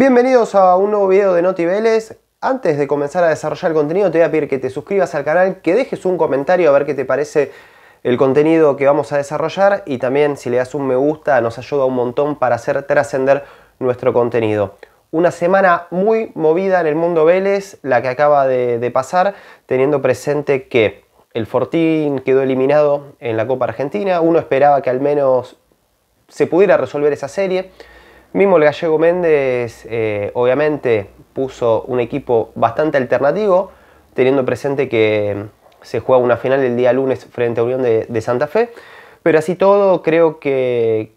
Bienvenidos a un nuevo video de Noti Vélez. Antes de comenzar a desarrollar el contenido te voy a pedir que te suscribas al canal, que dejes un comentario a ver qué te parece el contenido que vamos a desarrollar y también si le das un me gusta nos ayuda un montón para hacer trascender nuestro contenido. Una semana muy movida en el mundo Vélez, la que acaba de, de pasar, teniendo presente que el Fortín quedó eliminado en la Copa Argentina, uno esperaba que al menos se pudiera resolver esa serie, Mismo el gallego Méndez eh, obviamente puso un equipo bastante alternativo, teniendo presente que mm, se juega una final el día lunes frente a Unión de, Santa Fe, pero así todo creo que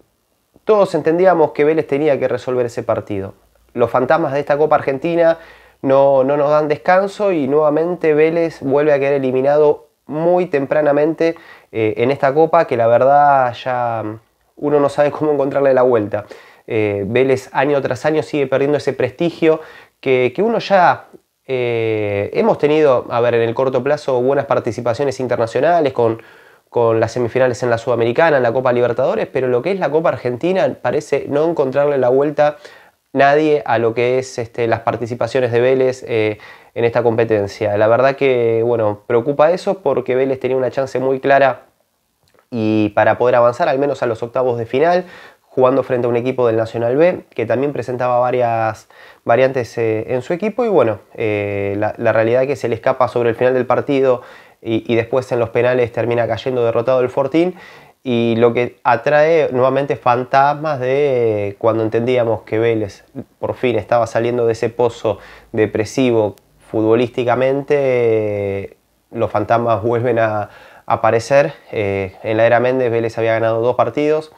todos entendíamos que Vélez tenía que resolver ese partido. Los fantasmas de esta Copa Argentina no, nos dan descanso y nuevamente Vélez vuelve a quedar eliminado muy tempranamente eh, en esta Copa que la verdad ya mm, uno no sabe cómo encontrarle la vuelta. Eh, Vélez año tras año sigue perdiendo ese prestigio que, uno ya eh, hemos tenido, a ver, en el corto plazo buenas participaciones internacionales con, con las semifinales en la Sudamericana, en la Copa Libertadores, pero lo que es la Copa Argentina parece no encontrarle la vuelta nadie a lo que es este, las participaciones de Vélez eh, en esta competencia. La verdad que, bueno, preocupa eso porque Vélez tenía una chance muy clara y para poder avanzar al menos a los octavos de final, jugando frente a un equipo del Nacional B, que también presentaba varias variantes eh, en su equipo y bueno, eh, la, realidad es que se le escapa sobre el final del partido y, después en los penales termina cayendo derrotado el Fortín y lo que atrae nuevamente fantasmas de eh, cuando entendíamos que Vélez por fin estaba saliendo de ese pozo depresivo futbolísticamente, los fantasmas vuelven a aparecer. en la era Méndez Vélez había ganado dos partidos,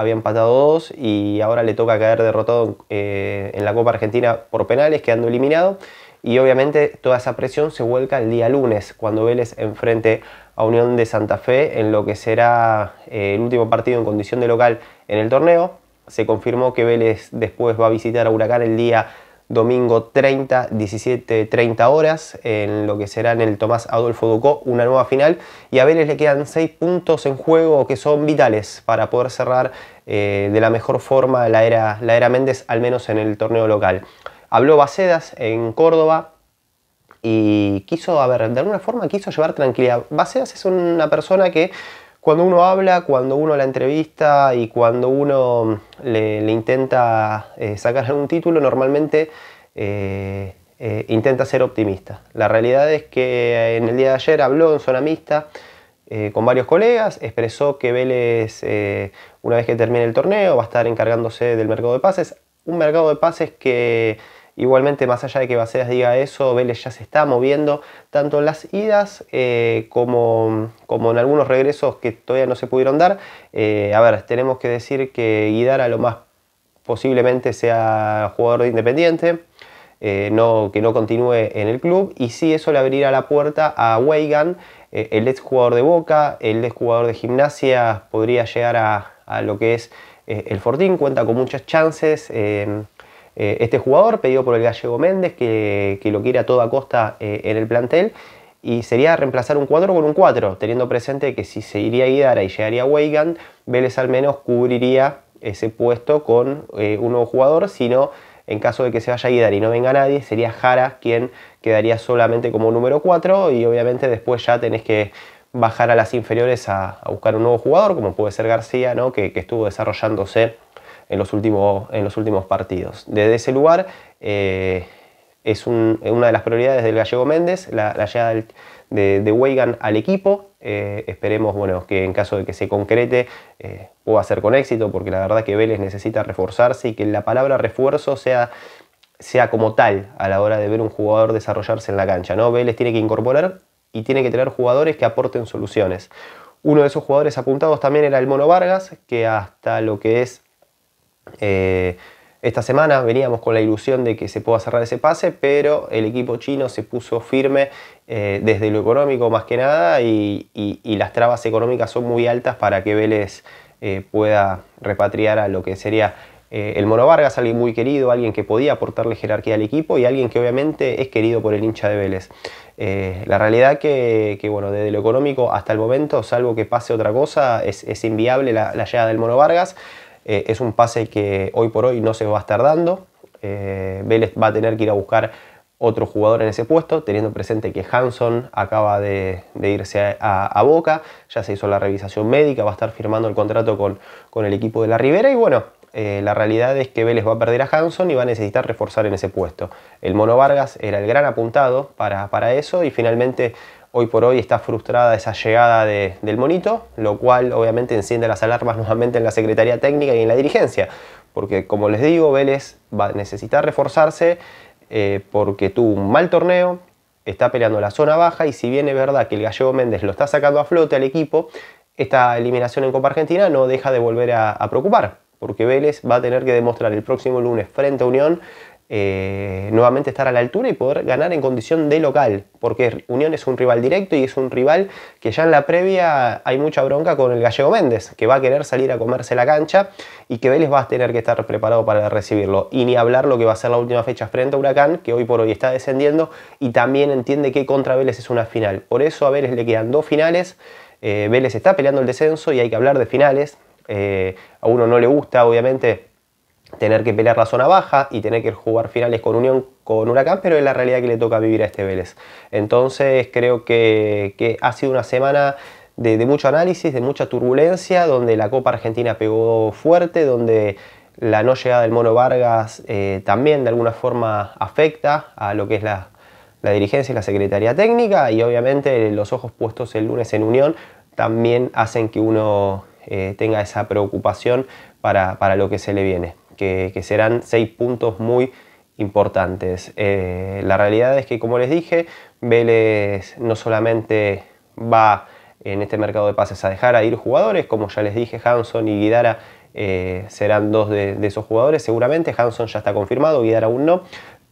había empatado dos y ahora le toca caer derrotado eh, en la Copa Argentina por penales, quedando eliminado. Y obviamente toda esa presión se vuelca el día lunes, cuando Vélez enfrente a Unión de Santa Fe en lo que será eh, el último partido en condición de local en el torneo. Se confirmó que Vélez después va a visitar a Huracán el día domingo 30, 17, 30 horas, en lo que será en el Tomás Adolfo Ducó, una nueva final. Y a Vélez le quedan 6 puntos en juego que son vitales para poder cerrar eh, de la mejor forma la era, la Méndez, al menos en el torneo local. Habló Bacedas en Córdoba, y quiso, a ver, de alguna forma quiso llevar tranquilidad. Bacedas es una persona que cuando uno habla, cuando uno la entrevista y cuando uno mm, le, intenta eh, sacar algún título, normalmente eh, eh, intenta ser optimista. La realidad es que en el día de ayer habló en zona mixta con varios colegas, expresó que Vélez, una vez que termine el torneo, va a estar encargándose del mercado de pases. Un mercado de pases que Igualmente, más allá de que Bacedas diga eso, Vélez ya se está moviendo, tanto en las idas eh, como, como en algunos regresos que todavía no se pudieron dar. Eh, a ver, tenemos que decir que Guidara lo más posiblemente sea jugador de Independiente. Eh, no, que no continúe en el club y sí eso le abrirá la puerta a Weigan, el ex jugador de Boca, el ex jugador de gimnasia, podría llegar a, lo que es el Fortín, cuenta con muchas chances, eh, este jugador pedido por el gallego Méndez, que, lo quiere a toda costa eh, en el plantel. Y sería reemplazar un 4 con un 4, teniendo presente que si se iría a Guidara y llegaría a Weigand, Vélez al menos cubriría ese puesto con eh, un nuevo jugador, sino en caso de que se vaya a Guidara y no venga nadie, sería Jara quien quedaría solamente como número 4 y obviamente después ya tenés que bajar a las inferiores a, buscar un nuevo jugador, como puede ser García, ¿no? que, que estuvo desarrollándose en los últimos, en los últimos partidos. Desde ese lugar eh, es eh, una de las prioridades del gallego Méndez, la, llegada de, de Weigan al equipo. Eh, esperemos bueno, que en caso de que se concrete pueda ser con éxito, porque la verdad que Vélez necesita reforzarse y que la palabra refuerzo sea, sea como tal a la hora de ver un jugador desarrollarse en la cancha. ¿no? Vélez tiene que incorporar y tiene que tener jugadores que aporten soluciones. Uno de esos jugadores apuntados también era el Mono Vargas, que hasta lo que es eh, esta semana veníamos con la ilusión de que se pueda cerrar ese pase, pero el equipo chino se puso firme eh, desde lo económico más que nada y, las trabas económicas son muy altas para que Vélez eh, pueda repatriar a lo que sería el Mono Vargas, alguien muy querido, alguien que podía aportarle jerarquía al equipo y alguien que obviamente es querido por el hincha de Vélez. la realidad que, que, bueno, desde lo económico hasta el momento, salvo que pase otra cosa, es, inviable la, la, llegada del Mono Vargas. Eh, es un pase que hoy por hoy no se va a estar dando. Eh, Vélez va a tener que ir a buscar otro jugador en ese puesto, teniendo presente que Hanson acaba de, irse a, Boca, ya se hizo la revisación médica, va a estar firmando el contrato con, con el equipo de la Ribera y bueno, eh, la realidad es que Vélez va a perder a Hanson y va a necesitar reforzar en ese puesto. El Mono Vargas era el gran apuntado para, para eso y finalmente hoy por hoy está frustrada esa llegada del monito, lo cual obviamente enciende las alarmas nuevamente en la Secretaría Técnica y en la dirigencia, porque como les digo, Vélez va a necesitar reforzarse eh, porque tuvo un mal torneo, está peleando la zona baja y si bien es verdad que el gallego Méndez lo está sacando a flote al equipo, esta eliminación en Copa Argentina no deja de volver a, a preocupar, porque Vélez va a tener que demostrar el próximo lunes frente a Unión eh, nuevamente estar a la altura y poder ganar en condición de local, porque Unión es un rival directo y es un rival que ya en la previa hay mucha bronca con el gallego Méndez, que va a querer salir a comerse la cancha y que Vélez va a tener que estar preparado para recibirlo. Y ni hablar lo que va a ser la última fecha frente a Huracán, que hoy por hoy está descendiendo y también entiende que contra Vélez es una final. Por eso a Vélez le quedan dos finales. Eh, Vélez está peleando el descenso y hay que hablar de finales. Eh, a uno no le gusta, obviamente, tener que pelear la zona baja y tener que jugar finales con Unión, con Huracán, pero es la realidad que le toca vivir a este Vélez. Entonces creo que, ha sido una semana de, mucho análisis, de mucha turbulencia, donde la Copa Argentina pegó fuerte, donde la no llegada del Mono Vargas eh, también de alguna forma afecta a lo que es la, dirigencia y la Secretaría Técnica y obviamente los ojos puestos el lunes en Unión también hacen que uno eh, tenga esa preocupación para lo que se le viene que, serán seis puntos muy importantes. Eh, la realidad es que, como les dije, Vélez no solamente va en este mercado de pases a dejar a ir jugadores, como ya les dije, Hanson y Guidara eh, serán dos de, esos jugadores seguramente, Hanson ya está confirmado, Guidara aún no,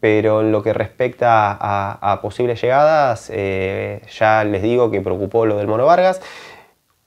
pero en lo que respecta a, posibles llegadas, eh, ya les digo que preocupó lo del Mono Vargas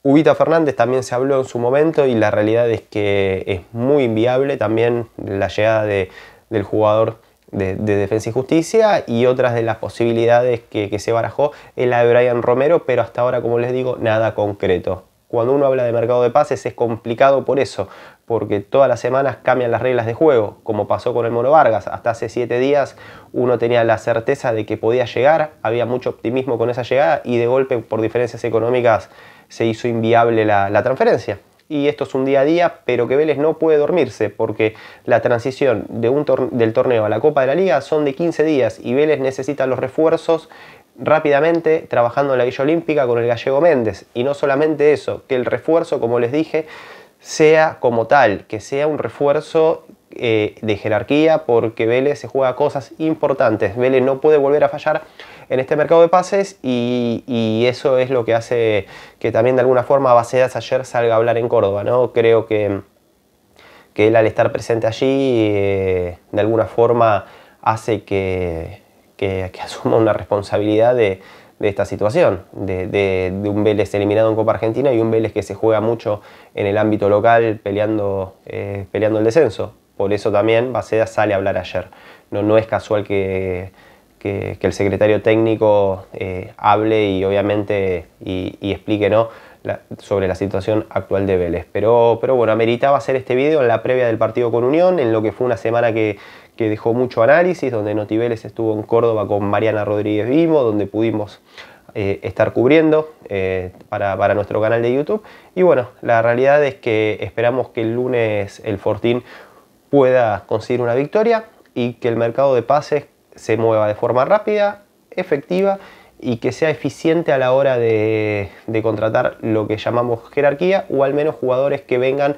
Ubita Fernández también se habló en su momento y la realidad es que es muy inviable también la llegada del jugador de, Defensa y Justicia y otras de las posibilidades que, que se barajó es la de Brian Romero, pero hasta ahora, como les digo, nada concreto. Cuando uno habla de mercado de pases es complicado por eso, porque todas las semanas cambian las reglas de juego, como pasó con el Mono Vargas. Hasta hace siete días uno tenía la certeza de que podía llegar, había mucho optimismo con esa llegada y de golpe por diferencias económicas se hizo inviable la, transferencia y esto es un día a día, pero que Vélez no puede dormirse porque la transición del torneo a la Copa de la Liga son de 15 días y Vélez necesita los refuerzos rápidamente trabajando en la Villa Olímpica con el gallego Méndez. Y no solamente eso, que el refuerzo, como les dije, sea como tal, que sea un refuerzo eh, de jerarquía, porque Vélez se juega cosas importantes. Vélez no puede volver a fallar en este mercado de pases y, eso es lo que hace que también de alguna forma Bacedas ayer salga a hablar en Córdoba. ¿no? Creo que, que él al estar presente allí, eh, de alguna forma hace que, que, asuma una responsabilidad de, esta situación, de, un Vélez eliminado en Copa Argentina y un Vélez que se juega mucho en el ámbito local peleando, eh, peleando el descenso. Por eso también Baceda sale a hablar ayer. No, no es casual que, el secretario técnico eh, hable y obviamente y, y explique, ¿no? sobre la situación actual de Vélez. Pero, pero bueno, ameritaba hacer este video en la previa del partido con Unión, en lo que fue una semana que, dejó mucho análisis, donde Noti Vélez estuvo en Córdoba con Mariana Rodríguez Vimo, donde pudimos eh, estar cubriendo eh, para, para, nuestro canal de YouTube. Y bueno, la realidad es que esperamos que el lunes el Fortín pueda conseguir una victoria y que el mercado de pases se mueva de forma rápida, efectiva y que sea eficiente a la hora de, contratar lo que llamamos jerarquía o al menos jugadores que vengan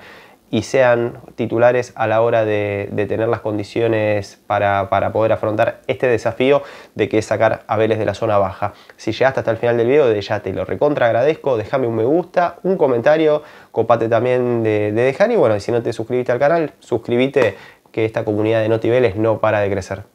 y sean titulares a la hora de, tener las condiciones para, poder afrontar este desafío de que es sacar a Vélez de la zona baja. Si llegaste hasta el final del video, de ya te lo recontra agradezco, déjame un me gusta, un comentario, copate también de, dejar y bueno, si no te suscribiste al canal, suscríbete que esta comunidad de Noti no para de crecer.